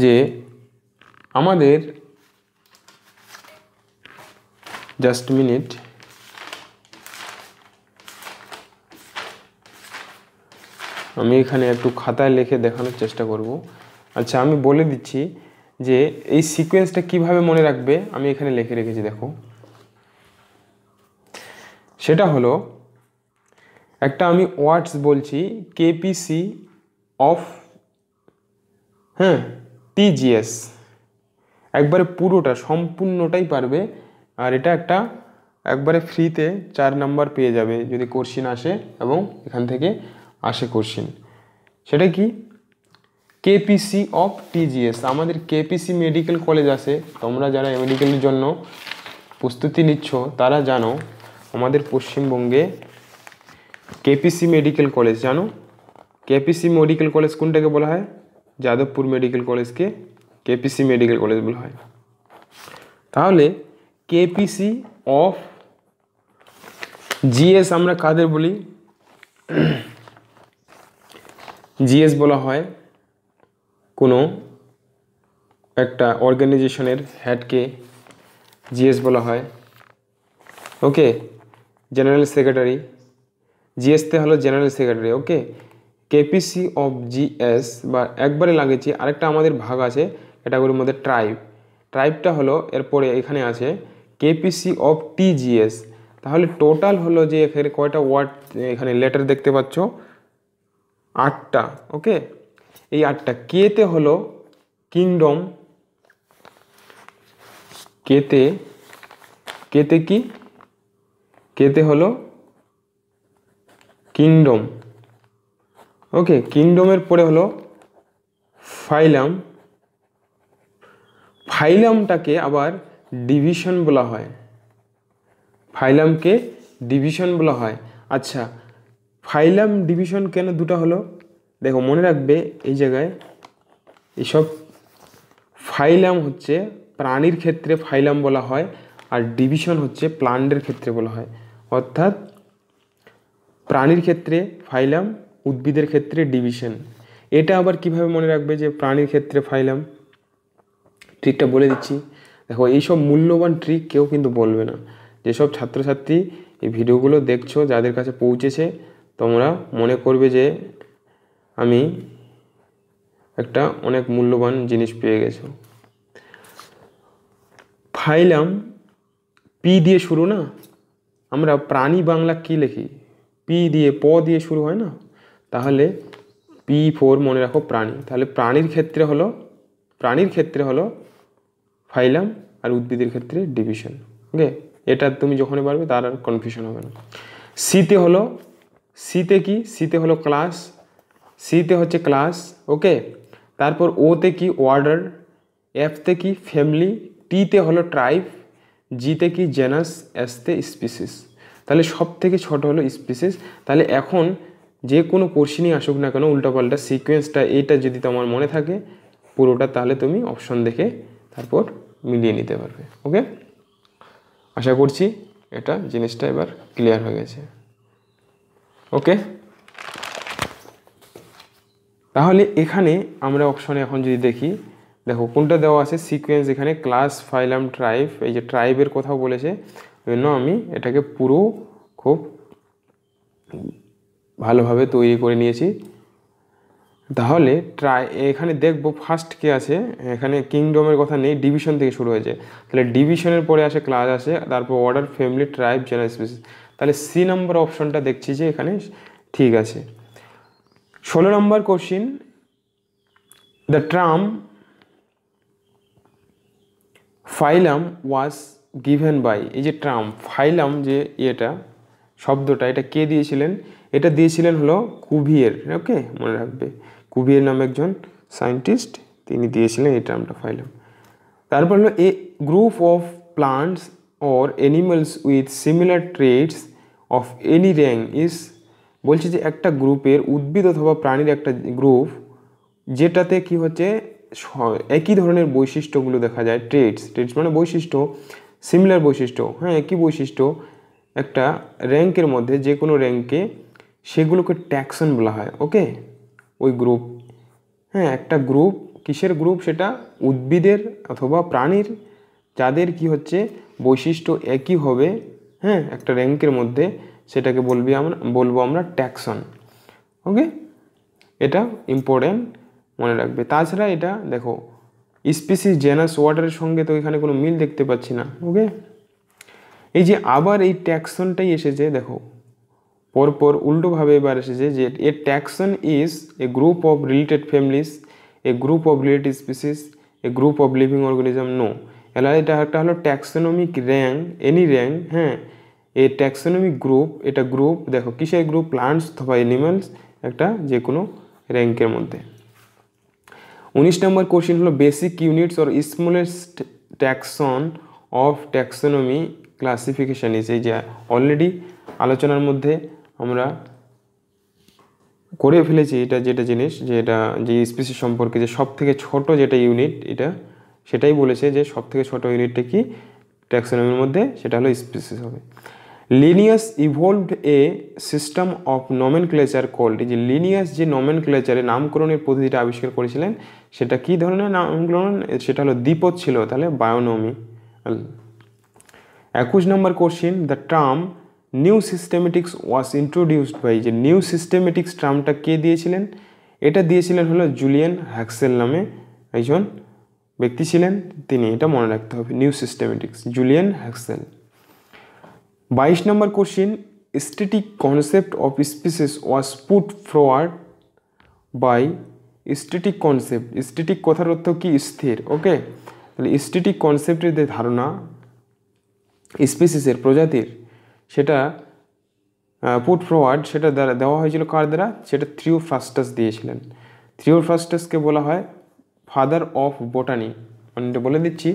যে আমাদের জাস্ট মিনিট আমি এখানে একটু খাতায় লিখে দেখানোর চেষ্টা করবো আচ্ছা আমি বলে দিচ্ছি যে এই সিকোয়েন্সটা কিভাবে মনে রাখবে আমি এখানে লিখে রেখেছি দেখো সেটা হলো একটা আমি ওয়ার্ডস বলছি কেপিসি অফ হ্যাঁ টিজিএস একবারে পুরোটা সম্পূর্ণটাই পারবে আর এটা একটা একবারে ফ্রিতে চার নাম্বার পেয়ে যাবে যদি কোশ্চিন আসে এবং এখান থেকে আসে কোশ্চিন সেটা কি কেপিসি অফ টিজিএস আমাদের কেপিসি মেডিকেল কলেজ আছে তোমরা যারা মেডিকেলের জন্য প্রস্তুতি নিচ্ছ তারা জানো আমাদের পশ্চিমবঙ্গে কেপিসি মেডিকেল কলেজ জানো কেপিসি মেডিকেল কলেজ কোনটাকে বলা হয় যাদবপুর মেডিকেল কলেজকে কেপিসি মেডিকেল কলেজ বলা হয় তাহলে কেপিসি অফ জিএস আমরা কাদের বলি জিএস বলা হয় কোনো একটা অর্গানাইজেশনের হ্যাডকে জিএস বলা হয় ওকে জেনারেল সেক্রেটারি জিএসতে হলো general secretary okay KPC of GS বা একবারে লাগিয়েছি আরেকটা আমাদের ভাগ আছে ক্যাটাগরির মধ্যে ট্রাইব ট্রাইবটা হলো এরপরে এখানে আছে কেপিসি অফ টিজিএস তাহলে টোটাল হলো যে এখানে কয়টা ওয়ার্ড এখানে লেটার দেখতে পাচ্ছ আটটা ওকে এই আটটা কেতে হলো কিংডম কেতে কেতে কি কেতে হলো কিংডম ওকে কিংডমের পরে হলো ফাইলাম ফাইলামটাকে আবার ডিভিশন বলা হয় ফাইলামকে ডিভিশন বলা হয় আচ্ছা ফাইলাম ডিভিশন কেন দুটা হলো দেখো মনে রাখবে এই জায়গায় এইসব ফাইলাম হচ্ছে প্রাণীর ক্ষেত্রে ফাইলাম বলা হয় আর ডিভিশন হচ্ছে প্লান্টের ক্ষেত্রে বলা হয় অর্থাৎ প্রাণীর ক্ষেত্রে ফাইলাম উদ্ভিদের ক্ষেত্রে ডিভিশন এটা আবার কিভাবে মনে রাখবে যে প্রাণীর ক্ষেত্রে ফাইলাম ট্রিকটা বলে দিচ্ছি দেখো এইসব মূল্যবান ট্রিক কেউ কিন্তু বলবে না যেসব ছাত্রছাত্রী এই ভিডিওগুলো দেখছো যাদের কাছে পৌঁছেছে তোমরা মনে করবে যে আমি একটা অনেক মূল্যবান জিনিস পেয়ে গেছি ফাইলাম পি দিয়ে শুরু না আমরা প্রাণী বাংলা কী লিখি পি দিয়ে প দিয়ে শুরু হয় না তাহলে পি ফোর মনে রাখো প্রাণী তাহলে প্রাণীর ক্ষেত্রে হলো প্রাণীর ক্ষেত্রে হলো ফাইলাম আর উদ্ভিদের ক্ষেত্রে ডিভিশন ওকে এটা তুমি যখনই পারবে তার আর কনফিউশন হবে না সিতে হলো সিতে কি শীতে হলো ক্লাস সিতে হচ্ছে ক্লাস ওকে তারপর ওতে কি অর্ডার এফতে কি ফ্যামিলি টিতে হলো ট্রাইব জিতে কি জেনাস এসতে স্পিসিস তাহলে সব থেকে ছোটো হলো স্পিসিস তাহলে এখন যে কোনো কোশ্চিনই আসুক না কেন উল্টাপাল্টা সিকোয়েন্সটা এইটা যদি তোমার মনে থাকে পুরোটা তাহলে তুমি অপশন দেখে তারপর মিলিয়ে নিতে পারবে ওকে আশা করছি এটা জিনিসটা এবার ক্লিয়ার হয়ে গেছে ওকে তাহলে এখানে আমরা অপশনে এখন যদি দেখি দেখো কোনটা দেওয়া আছে সিকোয়েন্স এখানে ক্লাস ফাইলাম ট্রাইব এই যে ট্রাইবের কথাও বলেছে জন্য আমি এটাকে পুরো খুব ভালোভাবে তৈরি করে নিয়েছি তাহলে ট্রাই এখানে দেখব ফার্স্ট কে আছে এখানে কিংডমের কথা নেই ডিভিশন থেকে শুরু হয়েছে তাহলে ডিভিশনের পরে আসে ক্লাস আসে তারপর order family tribe genera species তাহলে সি নাম্বার অপশনটা দেখছি যে এখানে ঠিক আছে ষোলো নম্বর question the term phylum was given by এই যে ট্রাম ফাইলাম যে ইয়েটা শব্দটা এটা কে দিয়েছিলেন এটা দিয়েছিলেন হলো কুভিয়ের ওকে মনে রাখবে কুভিয়ের নামে একজন সায়েন্টিস্ট তিনি দিয়েছিলেন এই ট্রামটা ফাইলাম তারপর হলো a group of plants or animals with similar traits of any rank is বলছি যে একটা গ্রুপের উদ্ভিদ অথবা প্রাণীর একটা গ্রুপ যেটাতে কি হচ্ছে একই ধরনের বৈশিষ্ট্যগুলো দেখা যায় ট্রেডস ট্রেডস মানে বৈশিষ্ট্য সিমিলার বৈশিষ্ট্য হ্যাঁ একই বৈশিষ্ট্য একটা র্যাঙ্কের মধ্যে যে কোনো র্যাঙ্কে সেগুলোকে ট্যাক্সন বলা হয় ওকে ওই গ্রুপ হ্যাঁ একটা গ্রুপ কিসের গ্রুপ সেটা উদ্ভিদের অথবা প্রাণীর যাদের কি হচ্ছে বৈশিষ্ট্য একই হবে হ্যাঁ একটা র্যাঙ্কের মধ্যে সেটাকে বলবি আমরা বলবো আমরা ট্যাক্সন ওকে এটা ইম্পর্টেন্ট মনে রাখবে তাছাড়া এটা দেখো স্পিসিস জেনাস ওয়াটারের সঙ্গে তো এখানে কোনো মিল দেখতে পাচ্ছি না ওকে এই যে আবার এই ট্যাক্সনটাই এসেছে দেখো পরপর উল্টোভাবে এবার এসেছে যে a taxon is a group of related families a group of related species a group of living organism no এলা এটা একটা হলো ট্যাক্সোনমিক র্যাঙ্ক এনি র্যাঙ্ক হ্যাঁ এই ট্যাক্সোনমিক গ্রুপ এটা গ্রুপ দেখো কিসের গ্রুপ প্লান্টস অথবা এনিম্যালস একটা যে কোনো র্যাঙ্কের মধ্যে উনিশ নম্বর কোশ্চেন হলো basic units or smallest taxon of taxonomy classification is এই যে অলরেডি আলোচনার মধ্যে আমরা করে ফেলেছি এটা যেটা জিনিস যে এটা যে স্পিসি সম্পর্কে যে সব থেকে ছোটো যেটা ইউনিট এটা সেটাই বলেছে যে সব থেকে ছোটো ইউনিটটা কি ট্যাক্সোনমির মধ্যে সেটা হলো স্পিসিস হবে Linnaeus evolved a system of nomenclature called যে লিনিয়াস যে নমেন ক্লেচারে নামকরণের পদ্ধতিটা আবিষ্কার করেছিলেন সেটা কী ধরনের নামকরণ সেটা হলো দ্বীপত ছিল তাহলে বায়োনমি একুশ নম্বর question the term new systematics was introduced by যে নিউ সিস্টেমেটিক্স টার্মটা কে দিয়েছিলেন এটা দিয়েছিলেন হলো জুলিয়ান হ্যাক্সেল নামে একজন ব্যক্তি ছিলেন তিনি এটা মনে রাখতে হবে নিউ সিস্টেমেটিক্স জুলিয়ান হ্যাক্সেল বাইশ নম্বর question static concept of species was put forward by static concept static কথার অর্থ কি স্থির ওকে তাহলে স্টেটিক কনসেপ্টের যে ধারণা স্পিসিসের প্রজাতির সেটা পুট ফরওয়ার্ড সেটা দ্বারা দেওয়া হয়েছিল কার দ্বারা সেটা থ্রিও ফাস্টাস দিয়েছিলেন থ্রিও ফাস্টাসকে বলা হয় ফাদার অফ বোটানি মানে বলে দিচ্ছি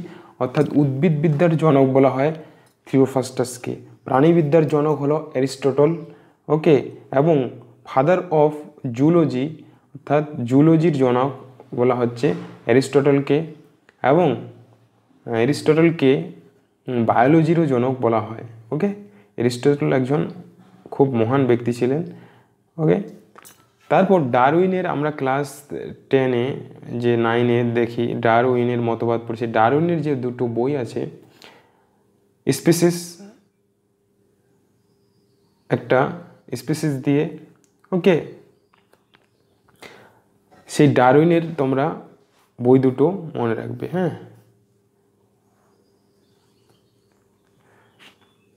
অর্থাৎ উদ্ভিদবিদ্যার জনক বলা হয় থ্রিও ফাস্টাসকে প্রাণীবিদ্যার জনক হলো অ্যারিস্টটল ওকে এবং ফাদার অফ জুলজি অর্থাৎ জুলজির জনক বলা হচ্ছে অ্যারিস্টটলকে এবং অ্যারিস্টটলকে বায়োলজিরও জনক বলা হয় ওকে অ্যারিস্টটল একজন খুব মহান ব্যক্তি ছিলেন ওকে তারপর ডারউইনের আমরা ক্লাস টেনে যে নাইনে দেখি ডারউইনের মতবাদ পড়ছি ডারউইনের যে দুটো বই আছে স্পেসিস একটা স্পেসিস দিয়ে ওকে সেই ডারউইনের তোমরা বই দুটো মনে রাখবে হ্যাঁ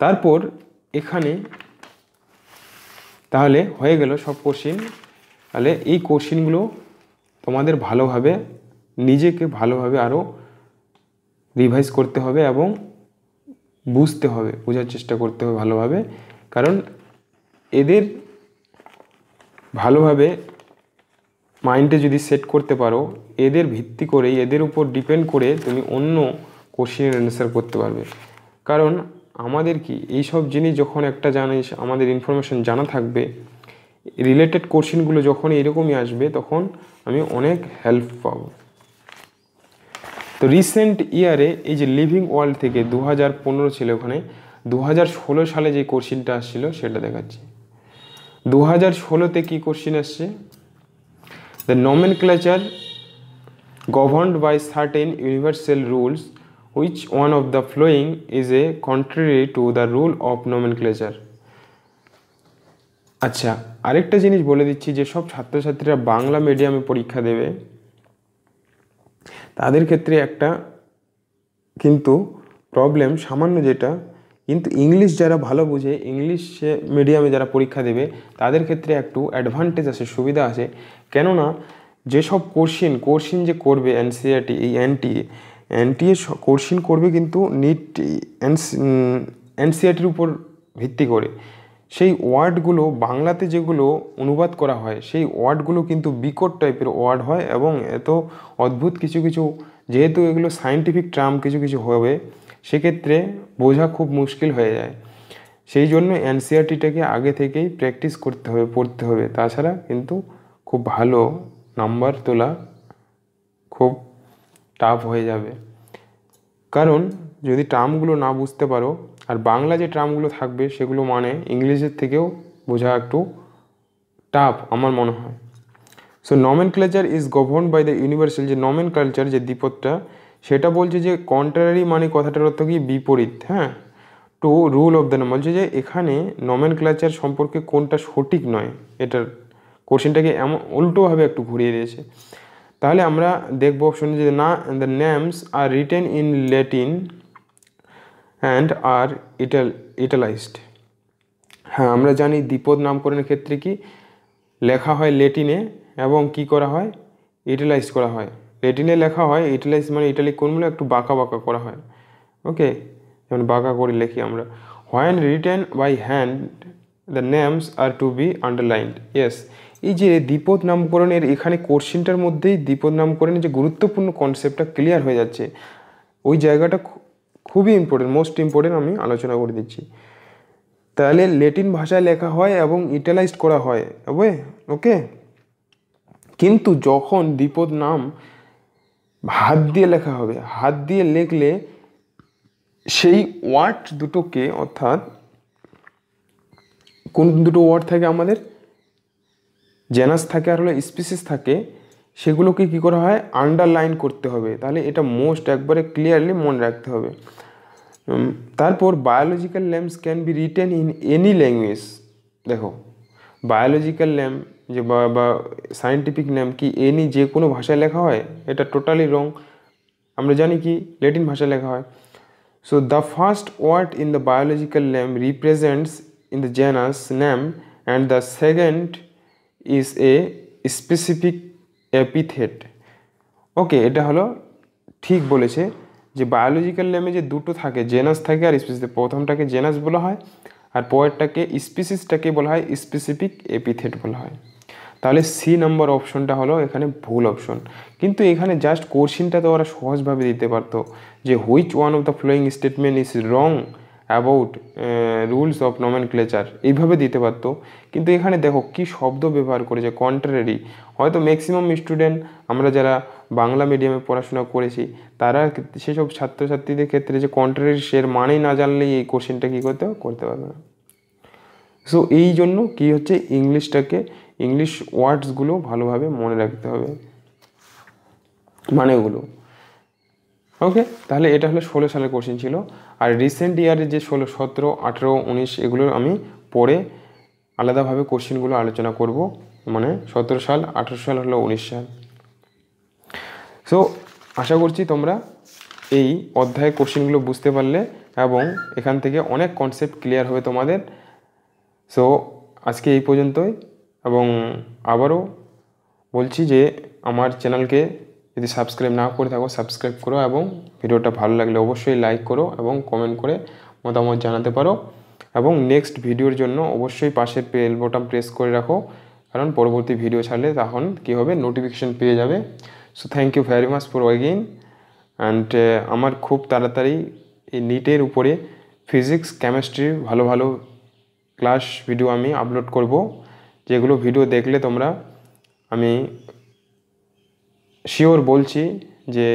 তারপর এখানে তাহলে হয়ে গেল সব কোশ্চিন তাহলে এই কোশ্চিনগুলো তোমাদের ভালোভাবে নিজেকে ভালোভাবে আরও রিভাইজ করতে হবে এবং বুঝতে হবে বোঝার চেষ্টা করতে হবে ভালোভাবে কারণ এদের ভালোভাবে মাইন্ডে যদি সেট করতে পারো এদের ভিত্তি করে এদের উপর ডিপেন্ড করে তুমি অন্য কোশ্চিনের অ্যান্সার করতে পারবে কারণ আমাদের কি এইসব জিনিস যখন একটা জানিস আমাদের ইনফরমেশন জানা থাকবে রিলেটেড কোশ্চেনগুলো যখন এরকমই আসবে তখন আমি অনেক হেল্প পাব তো রিসেন্ট ইয়ারে এই যে লিভিং ওয়ার্ল্ড থেকে দু হাজার ছিল ওখানে দু সালে যে কোশ্চিনটা আসছিল সেটা দেখাচ্ছি দু হাজার ষোলোতে কী কোশ্চিন আসছে the nomenclature governed by certain universal rules which one of the following is a contrary to the rule of nomenclature আচ্ছা আরেকটা জিনিস বলে দিচ্ছি যেসব ছাত্রছাত্রীরা বাংলা মিডিয়ামে পরীক্ষা দেবে তাদের ক্ষেত্রে একটা কিন্তু প্রবলেম সামান্য যেটা কিন্তু ইংলিশ যারা ভালো বুঝে ইংলিশ মিডিয়ামে যারা পরীক্ষা দেবে তাদের ক্ষেত্রে একটু অ্যাডভান্টেজ আছে সুবিধা আছে কেননা যেসব কোশ্চিন কোশ্চিন যে করবে এনসিআরটি e এই এনটিএ এনটিএ কোশ্চিন করবে কিন্তু নিট e এনসিআরটির উপর ভিত্তি করে সেই ওয়ার্ডগুলো বাংলাতে যেগুলো অনুবাদ করা হয় সেই ওয়ার্ডগুলো কিন্তু বিকট টাইপের ওয়ার্ড হয় এবং এত অদ্ভুত কিছু কিছু যেহেতু এগুলো সায়েন্টিফিক টার্ম কিছু কিছু হবে সেক্ষেত্রে বোঝা খুব মুশকিল হয়ে যায় সেই জন্য এনসিআরটিটাকে e আগে থেকেই প্র্যাকটিস করতে হবে পড়তে হবে তাছাড়া কিন্তু খুব ভালো নাম্বার তোলা খুব টাফ হয়ে যাবে কারণ যদি টার্মগুলো না বুঝতে পারো আর বাংলা যে টার্মগুলো থাকবে সেগুলো মানে ইংলিশের থেকেও বোঝা একটু টাফ আমার মনে হয় so nomenclature is govern by the universal যে নমেন কালচার যে দ্বিপদটা সেটা বলছে যে কন্ট্রারি মানে কথাটার অর্থ কি বিপরীত হ্যাঁ টু রুল অফ দ্য নম বলছে যে এখানে নমেন ক্লাচার সম্পর্কে কোনটা সঠিক নয় এটার কোশ্চেনটাকে এমন উল্টোভাবে একটু ঘুরিয়ে দিয়েছে তাহলে আমরা দেখব অপশনে যে না the names are written in Latin and are ital italicized হ্যাঁ আমরা জানি দ্বিপদ নামকরণের ক্ষেত্রে কি লেখা হয় লেটিনে এবং কি করা হয় ইটালাইজ করা হয় রেটিনে লেখা হয় ইটালাইজ মানে ইটালিক কোনগুলো একটু বাঁকা বাঁকা করা হয় ওকে যেমন বাঁকা করে লেখি আমরা when written by hand the names are to be underlined yes এই যে দ্বিপদ নামকরণের এখানে কোশ্চিনটার মধ্যেই দ্বিপদ নামকরণের যে গুরুত্বপূর্ণ কনসেপ্টটা ক্লিয়ার হয়ে যাচ্ছে ওই জায়গাটা খুবই ইম্পর্টেন্ট মোস্ট ইম্পর্টেন্ট আমি আলোচনা করে দিচ্ছি তাহলে লেটিন ভাষায় লেখা হয় এবং ইটালাইজড করা হয় ওকে কিন্তু যখন দ্বিপদ নাম হাত দিয়ে লেখা হবে হাত দিয়ে লেখলে সেই ওয়ার্ড দুটোকে অর্থাৎ কোন দুটো ওয়ার্ড থাকে আমাদের জেনাস থাকে আর হলো স্পিসিস থাকে সেগুলোকে কি করা হয় আন্ডারলাইন করতে হবে তাহলে এটা মোস্ট একবারে ক্লিয়ারলি মনে রাখতে হবে তারপর biological lamps can be written in any language দেখো বায়োলজিক্যাল ল্যাম্প যে বা বা সায়েন্টিফিক নেম কি এ নিয়ে যে কোনো ভাষায় লেখা হয় এটা টোটালি রং আমরা জানি কি ল্যাটিন ভাষায় লেখা হয় so the first word in the biological name represents in the genus name and the second is a specific epithet okay এটা হলো ঠিক বলেছে যে বায়োলজিক্যাল নেমে যে দুটো থাকে জেনাস থাকে আর স্পেসিফিক প্রথমটাকে জেনাস বলা হয় আর পরেরটাকে স্পিসিসটাকে বলা হয় স্পেসিফিক এপিথেট বলা হয় তাহলে সি নাম্বার অপশনটা হলো এখানে ভুল অপশন কিন্তু এখানে জাস্ট কোশ্চিনটা তো ওরা সহজভাবে দিতে পারতো যে which one of the following statement is wrong about rules of nomenclature এইভাবে দিতে পারতো কিন্তু এখানে দেখো কি শব্দ ব্যবহার করেছে কন্ট্রারি হয়তো ম্যাক্সিমাম স্টুডেন্ট আমরা যারা বাংলা মিডিয়ামে পড়াশোনা করেছি তারা সেসব ছাত্রছাত্রীদের ক্ষেত্রে যে কন্ট্রারি সের মানেই না জানলেই এই কোশ্চেনটা কী করতে করতে পারবে না সো এই জন্য কী হচ্ছে ইংলিশটাকে ইংলিশ ওয়ার্ডসগুলো ভালোভাবে মনে রাখতে হবে মানেগুলো ওকে তাহলে এটা হলো ষোলো সালের কোশ্চেন ছিল আর রিসেন্ট ইয়ারে যে ষোলো সতেরো আঠেরো উনিশ এগুলো আমি পড়ে আলাদাভাবে কোশ্চেনগুলো আলোচনা করব মানে সতেরো সাল আঠেরো সাল হলো উনিশ সাল সো আশা করছি তোমরা এই অধ্যায়ে কোশ্চেনগুলো বুঝতে পারলে এবং এখান থেকে অনেক কনসেপ্ট ক্লিয়ার হবে তোমাদের সো আজকে এই পর্যন্তই এবং আবারও বলছি যে আমার চ্যানেলকে যদি সাবস্ক্রাইব না করে থাকো সাবস্ক্রাইব করো এবং ভিডিওটা ভালো লাগলে অবশ্যই লাইক করো এবং কমেন্ট করে মতামত জানাতে পারো এবং নেক্সট ভিডিওর জন্য অবশ্যই পাশের বেল বোটাম প্রেস করে রাখো কারণ পরবর্তী ভিডিও ছাড়লে তখন কী হবে নোটিফিকেশান পেয়ে যাবে so thank you very much for again and আমার খুব তাড়াতাড়ি এই নিটের উপরে ফিজিক্স কেমিস্ট্রি ভালো ভালো ক্লাস ভিডিও আমি আপলোড করব যেগুলো ভিডিও দেখলে তোমরা আমি শিওর বলছি যে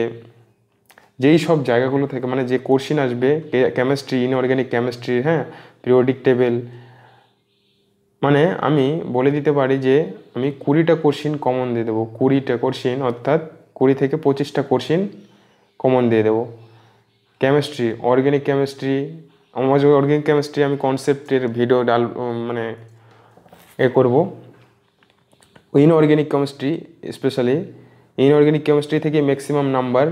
যেই সব জায়গাগুলো থেকে মানে যে কোশ্চিন আসবে কেমিস্ট্রি ইনঅর্গ্যানিক কেমিস্ট্রি হ্যাঁ পিরিয়ডিক টেবিল মানে আমি বলে দিতে পারি যে আমি কুড়িটা কোশ্চিন কমন দিয়ে দেবো কুড়িটা কোশ্চিন অর্থাৎ কুড়ি থেকে পঁচিশটা কোশ্চিন কমন দিয়ে দেবো কেমিস্ট্রি অর্গ্যানিক কেমিস্ট্রি আমার অর্গ্যানিক কেমিস্ট্রি আমি কনসেপ্টের ভিডিও ডাল মানে এ করব inorganic chemistry specially inorganic chemistry থেকে ম্যাক্সিমাম নাম্বার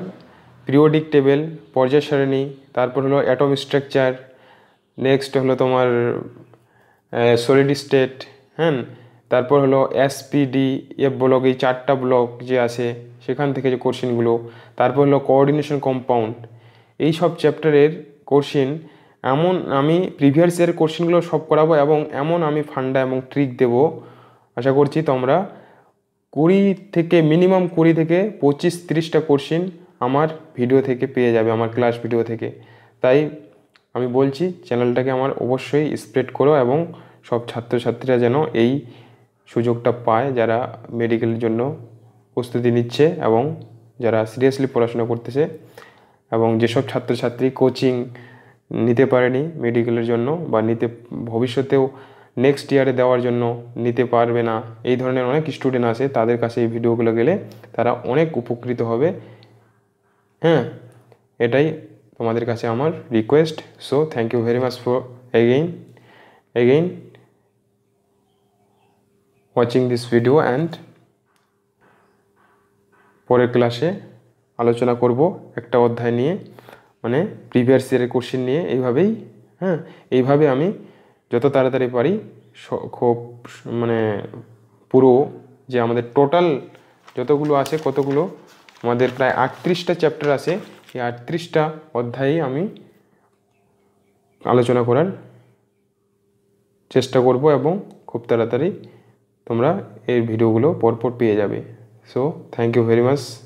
পিরিয়ডিক টেবিল পর্যায় সারণী তারপর হলো অ্যাটম স্ট্রাকচার নেক্সট হলো তোমার সলিড স্টেট হ্যাঁ তারপর হলো এসপিডি এফ ব্লক এই চারটা ব্লক যে আছে সেখান থেকে যে কোশ্চিনগুলো তারপর হলো কোঅর্ডিনেশন কম্পাউন্ড এই সব চ্যাপ্টারের কোশ্চেন এমন আমি প্রিভিয়াস ইয়ার কোশ্চেনগুলো সব করাবো এবং এমন আমি ফান্ডা এবং ট্রিক দেব আশা করছি তোমরা কুড়ি থেকে মিনিমাম কুড়ি থেকে পঁচিশ তিরিশটা কোশ্চেন আমার ভিডিও থেকে পেয়ে যাবে আমার ক্লাস ভিডিও থেকে তাই আমি বলছি চ্যানেলটাকে আমার অবশ্যই স্প্রেড করো এবং সব ছাত্রছাত্রীরা যেন এই সুযোগটা পায় যারা মেডিকেলের জন্য প্রস্তুতি নিচ্ছে এবং যারা সিরিয়াসলি পড়াশোনা করতেছে এবং যেসব ছাত্রছাত্রী কোচিং নিতে পারেনি মেডিকেলের জন্য বা নিতে ভবিষ্যতেও নেক্সট ইয়ারে দেওয়ার জন্য নিতে পারবে না এই ধরনের অনেক স্টুডেন্ট আছে তাদের কাছে এই ভিডিওগুলো গেলে তারা অনেক উপকৃত হবে হ্যাঁ এটাই তোমাদের কাছে আমার request so thank you very much for again again watching this video and পরের ক্লাসে আলোচনা করব একটা অধ্যায় নিয়ে মানে প্রিভিয়াস ইয়ারের কোশ্চেন নিয়ে এইভাবেই হ্যাঁ এইভাবে আমি যত তাড়াতাড়ি পারি খুব মানে পুরো যে আমাদের টোটাল যতগুলো আছে কতগুলো আমাদের প্রায় আটত্রিশটা চ্যাপ্টার আছে এই আটত্রিশটা অধ্যায়ে আমি আলোচনা করার চেষ্টা করব এবং খুব তাড়াতাড়ি তোমরা এর ভিডিওগুলো পরপর পেয়ে যাবে so thank you very much